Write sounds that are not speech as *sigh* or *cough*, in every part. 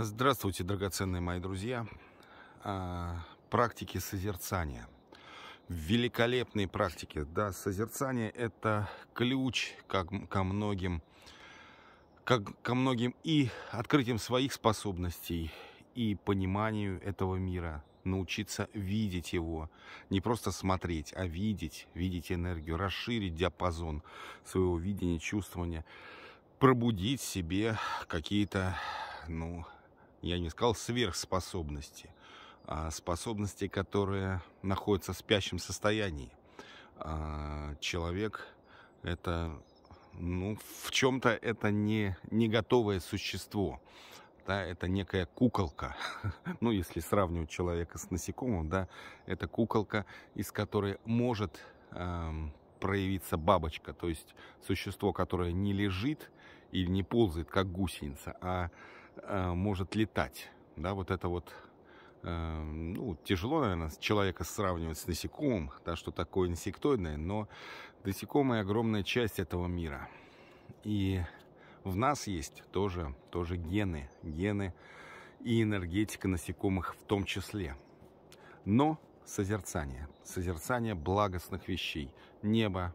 Здравствуйте, драгоценные мои друзья. А, практики созерцания. Великолепные практики. Да, созерцание – это ключ как, ко многим, как, ко многим и открытием своих способностей, и пониманию этого мира, научиться видеть его, не просто смотреть, а видеть, видеть энергию, расширить диапазон своего видения, чувствования, пробудить в себе какие-то, ну, я не сказал сверхспособности, а способности, которые находятся в спящем состоянии. А человек это, ну, в чем-то это не, не готовое существо. Да, это некая куколка. *laughs* ну, если сравнивать человека с насекомым, да, это куколка, из которой может эм, проявиться бабочка, то есть существо, которое не лежит или не ползает, как гусеница, а Э, может летать. Да, вот это вот э, ну, тяжело, наверное, человека сравнивать с насекомым, да, что такое инсектоидное, но насекомые огромная часть этого мира. И в нас есть тоже, тоже гены, гены и энергетика насекомых в том числе. Но созерцание, созерцание благостных вещей, неба,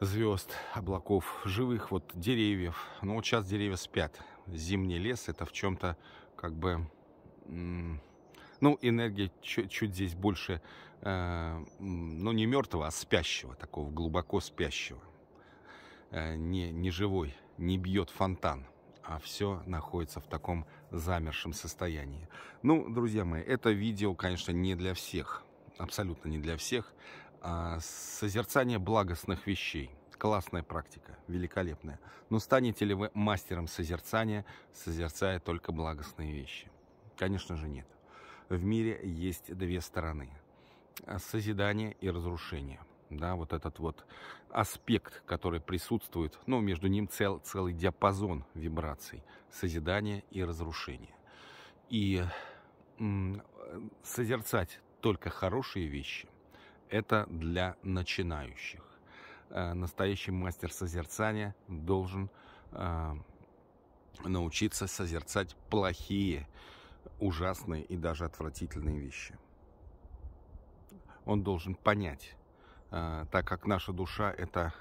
звезд, облаков, живых вот деревьев. Ну вот сейчас деревья спят, зимний лес, это в чем-то как бы... Ну, энергия чуть, чуть здесь больше, э, ну, не мертвого, а спящего, такого глубоко спящего. Э, не, не живой, не бьет фонтан, а все находится в таком замершем состоянии. Ну, друзья мои, это видео, конечно, не для всех, абсолютно не для всех. А созерцание благостных вещей – Классная практика, великолепная. Но станете ли вы мастером созерцания, созерцая только благостные вещи? Конечно же нет. В мире есть две стороны. Созидание и разрушение. Да, вот этот вот аспект, который присутствует, ну, между ним цел, целый диапазон вибраций. Созидание и разрушение. И созерцать только хорошие вещи – это для начинающих Э, настоящий мастер созерцания должен э, научиться созерцать плохие, ужасные и даже отвратительные вещи. Он должен понять, э, так как наша душа – это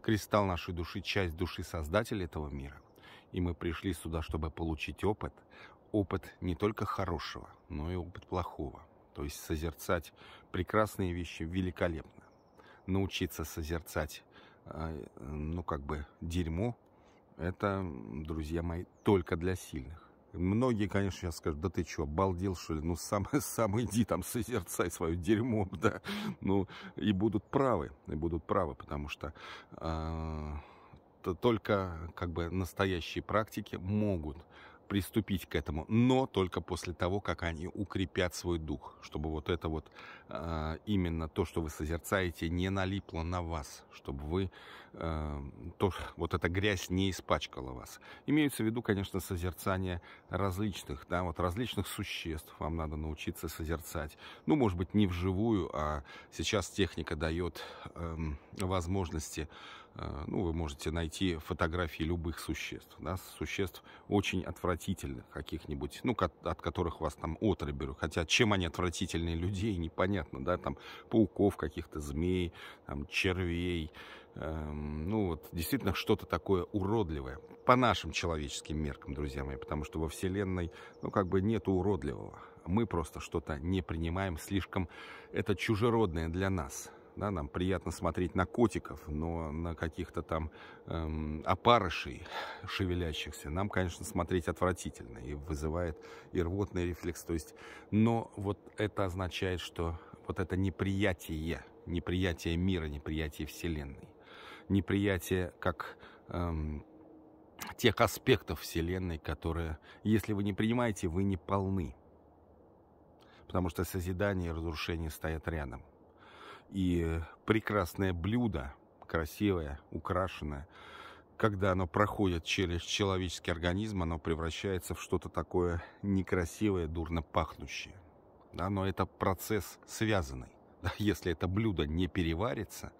кристалл нашей души, часть души Создателя этого мира. И мы пришли сюда, чтобы получить опыт. Опыт не только хорошего, но и опыт плохого. То есть созерцать прекрасные вещи великолепно научиться созерцать, э, ну, как бы, дерьмо, это, друзья мои, только для сильных. Многие, конечно, сейчас скажут, да ты что, обалдел, что ли? Ну, сам, *laughs* сам иди там созерцай свое дерьмо, *laughs* да. Ну, и будут правы, и будут правы, потому что э, только, как бы, настоящие практики могут приступить к этому, но только после того, как они укрепят свой дух, чтобы вот это вот а, именно то, что вы созерцаете, не налипло на вас, чтобы вы э, то, вот эта грязь не испачкала вас. Имеются в виду, конечно, созерцание различных, да, вот различных существ вам надо научиться созерцать. Ну, может быть, не вживую, а сейчас техника дает эм, возможности Э, ну, вы можете найти фотографии любых существ, да, существ очень отвратительных каких-нибудь, ну, от которых вас там отрыв берут. Хотя чем они отвратительные людей, непонятно, да, там пауков каких-то, змей, там, червей, эм, ну, вот действительно что-то такое уродливое по нашим человеческим меркам, друзья мои, потому что во Вселенной, ну, как бы нет уродливого. Мы просто что-то не принимаем, слишком это чужеродное для нас. Да, нам приятно смотреть на котиков, но на каких-то там эм, опарышей шевелящихся нам, конечно, смотреть отвратительно и вызывает и рвотный рефлекс. То есть, но вот это означает, что вот это неприятие, неприятие мира, неприятие Вселенной, неприятие как эм, тех аспектов Вселенной, которые, если вы не принимаете, вы не полны. Потому что созидание и разрушение стоят рядом. И прекрасное блюдо, красивое, украшенное, когда оно проходит через человеческий организм, оно превращается в что-то такое некрасивое, дурно пахнущее. Да, но это процесс связанный. *laughs* Да, если это блюдо не переварится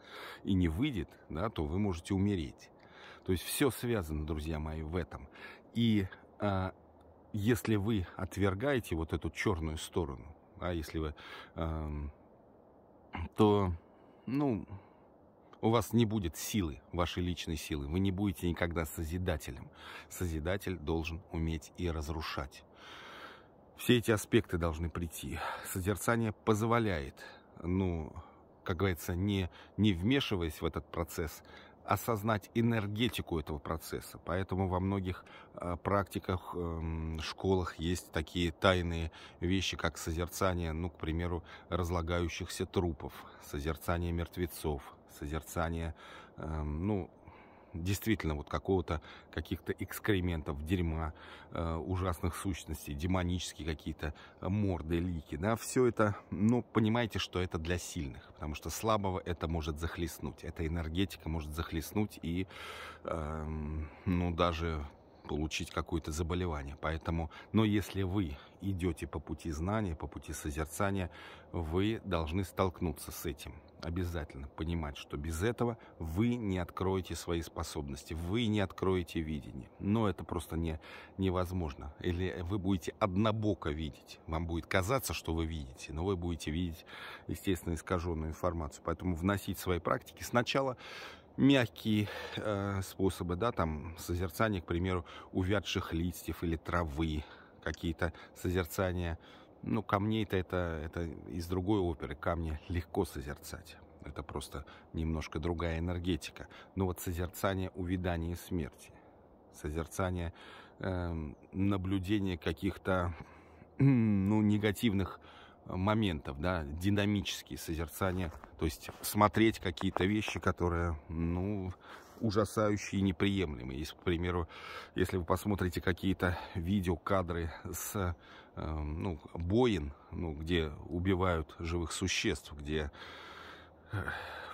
и не выйдет, да, то вы можете умереть. То есть все связано, друзья мои, в этом. И а, если вы отвергаете вот эту черную сторону, а если вы а, то, ну, у вас не будет силы, вашей личной силы. Вы не будете никогда созидателем. Созидатель должен уметь и разрушать. Все эти аспекты должны прийти. Созерцание позволяет, ну, как говорится, не, не вмешиваясь в этот процесс, осознать энергетику этого процесса. Поэтому во многих э, практиках, эм, школах есть такие тайные вещи, как созерцание, ну, к примеру, разлагающихся трупов, созерцание мертвецов, созерцание, эм, ну, действительно вот какого-то, каких-то экскрементов, дерьма, э, ужасных сущностей, демонические какие-то э, морды, лики, да, все это, ну, понимаете, что это для сильных, потому что слабого это может захлестнуть, эта энергетика может захлестнуть и, э, ну, даже получить какое-то заболевание. Поэтому, но если вы идете по пути знания, по пути созерцания, вы должны столкнуться с этим. Обязательно понимать, что без этого вы не откроете свои способности, вы не откроете видение. Но это просто не, невозможно. Или вы будете однобоко видеть. Вам будет казаться, что вы видите, но вы будете видеть, естественно, искаженную информацию. Поэтому вносить в свои практики сначала мягкие э, способы, да, там созерцание, к примеру, увядших листьев или травы, какие-то созерцания. Ну, камней-то это, это из другой оперы, камни легко созерцать. Это просто немножко другая энергетика. Но вот созерцание увядания смерти, созерцание э, наблюдения каких-то, *clears throat* ну, негативных моментов, да, динамические созерцания, то есть смотреть какие-то вещи, которые, ну, ужасающие и неприемлемые. Если, к примеру, если вы посмотрите какие-то видеокадры с э, ну, боин, ну, где убивают живых существ, где э,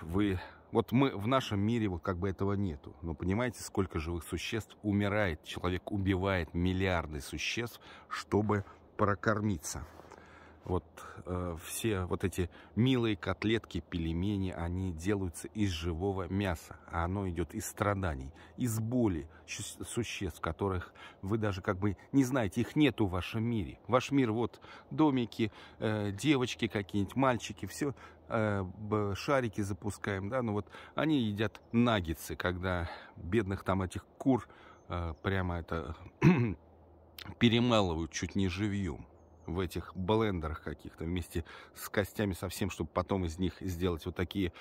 вы... Вот мы в нашем мире вот как бы этого нету. Но понимаете, сколько живых существ умирает? Человек убивает миллиарды существ, чтобы прокормиться вот э, все вот эти милые котлетки, пельмени, они делаются из живого мяса, а оно идет из страданий, из боли существ, которых вы даже как бы не знаете, их нет в вашем мире. Ваш мир вот домики, э, девочки какие-нибудь, мальчики, все э, шарики запускаем, да, ну вот они едят наггетсы, когда бедных там этих кур э, прямо это *clears throat* перемалывают чуть не живьем в этих блендерах каких-то вместе с костями совсем, чтобы потом из них сделать вот такие...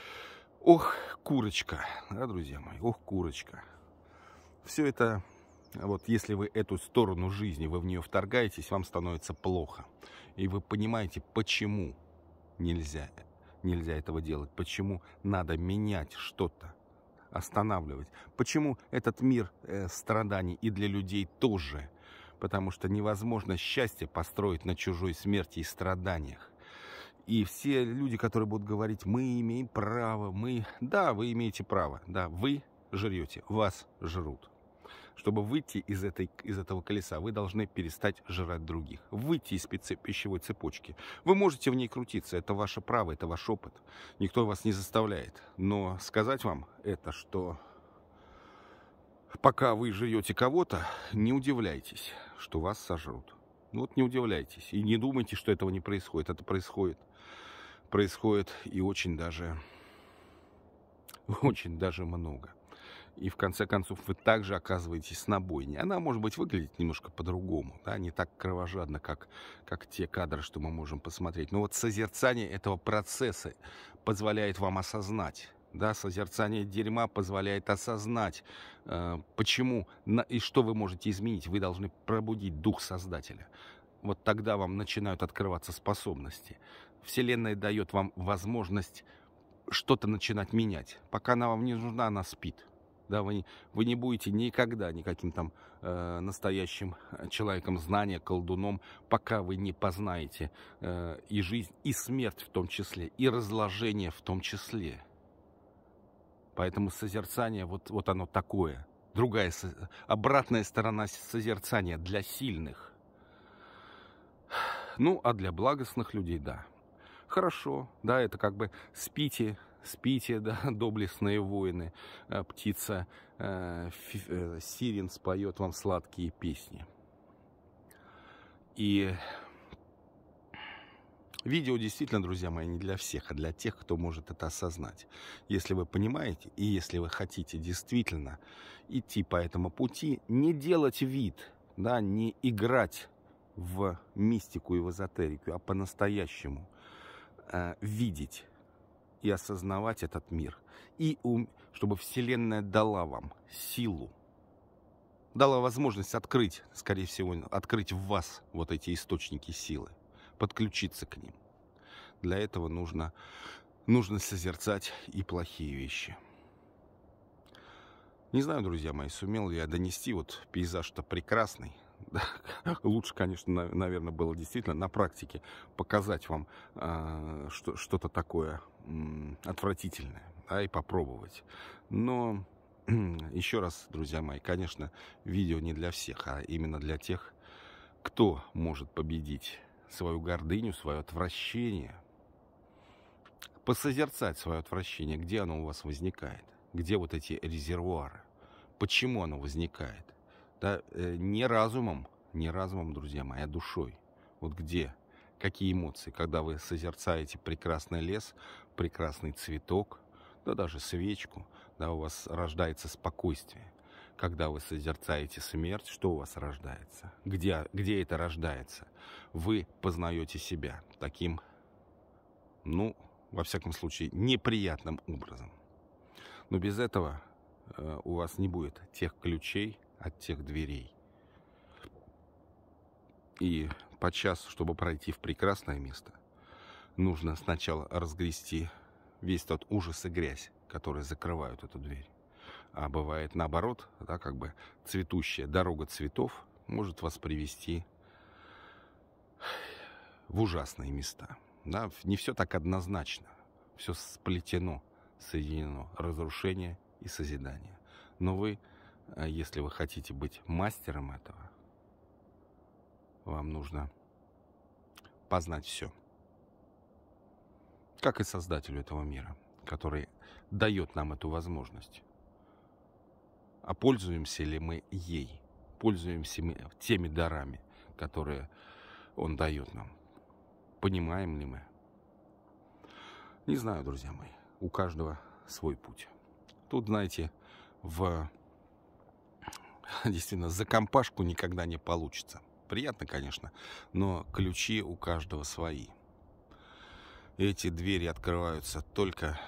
Ох, курочка, да, друзья мои, ох, курочка. Все это вот если вы эту сторону жизни, вы в нее вторгаетесь, вам становится плохо. И вы понимаете, почему нельзя, нельзя этого делать, почему надо менять что-то, останавливать, почему этот мир э, страданий и для людей тоже – потому что невозможно счастье построить на чужой смерти и страданиях. И все люди, которые будут говорить, мы имеем право, мы... Да, вы имеете право, да, вы жрете, вас жрут. Чтобы выйти из, этой, из этого колеса, вы должны перестать жрать других. Выйти из пищевой цепочки. Вы можете в ней крутиться, это ваше право, это ваш опыт. Никто вас не заставляет. Но сказать вам это, что Пока вы жрете кого-то, не удивляйтесь, что вас сожрут. Вот не удивляйтесь. И не думайте, что этого не происходит. Это происходит. Происходит и очень даже, *laughs* очень даже много. И в конце концов вы также оказываетесь на бойне. Она, может быть, выглядит немножко по-другому, да, не так кровожадно, как, как те кадры, что мы можем посмотреть. Но вот созерцание этого процесса позволяет вам осознать, да, созерцание дерьма позволяет осознать, э, почему на, и что вы можете изменить. Вы должны пробудить дух Создателя. Вот тогда вам начинают открываться способности. Вселенная дает вам возможность что-то начинать менять. Пока она вам не нужна, она спит. Да, вы, вы не будете никогда никаким там э, настоящим человеком знания, колдуном, пока вы не познаете э, и жизнь, и смерть в том числе, и разложение в том числе. Поэтому созерцание, вот, вот оно такое. Другая, обратная сторона созерцания для сильных. Ну, а для благостных людей, да. Хорошо, да, это как бы спите, спите, да, *laughs* доблестные воины. Э, птица э, э, сирен споет вам сладкие песни. И Видео действительно, друзья мои, не для всех, а для тех, кто может это осознать. Если вы понимаете, и если вы хотите действительно идти по этому пути, не делать вид, да, не играть в мистику и в эзотерику, а по-настоящему э, видеть и осознавать этот мир. И ум, чтобы Вселенная дала вам силу, дала возможность открыть, скорее всего, открыть в вас вот эти источники силы подключиться к ним. Для этого нужно, нужно созерцать и плохие вещи. Не знаю, друзья мои, сумел ли я донести, вот пейзаж-то прекрасный, *laughs* да, лучше, конечно, на, наверное, было действительно на практике показать вам э, что, что-то такое э, отвратительное, да, и попробовать. Но *clears throat* еще раз, друзья мои, конечно, видео не для всех, а именно для тех, кто может победить свою гордыню, свое отвращение. Посозерцать свое отвращение, где оно у вас возникает, где вот эти резервуары, почему оно возникает. Да, э, не разумом, не разумом, друзья мои, а душой. Вот где, какие эмоции, когда вы созерцаете прекрасный лес, прекрасный цветок, да даже свечку, да, у вас рождается спокойствие. Когда вы созерцаете смерть, что у вас рождается? Где, где это рождается? Вы познаете себя таким, ну, во всяком случае, неприятным образом. Но без этого э, у вас не будет тех ключей от тех дверей. И подчас, чтобы пройти в прекрасное место, нужно сначала разгрести весь тот ужас и грязь, которые закрывают эту дверь а бывает наоборот, да, как бы цветущая дорога цветов может вас привести в ужасные места. Да, не все так однозначно, все сплетено, соединено, разрушение и созидание. Но вы, э, если вы хотите быть мастером этого, вам нужно познать все. Как и создателю этого мира, который дает нам эту возможность а пользуемся ли мы ей, пользуемся мы теми дарами, которые он дает нам. Понимаем ли мы? Не знаю, друзья мои, у каждого свой путь. Тут, знаете, в *laughs* действительно за компашку никогда не получится. Приятно, конечно, но ключи у каждого свои. Эти двери открываются только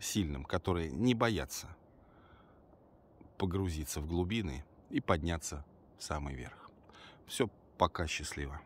сильным, которые не боятся погрузиться в глубины и подняться в самый верх. Все, пока, счастливо.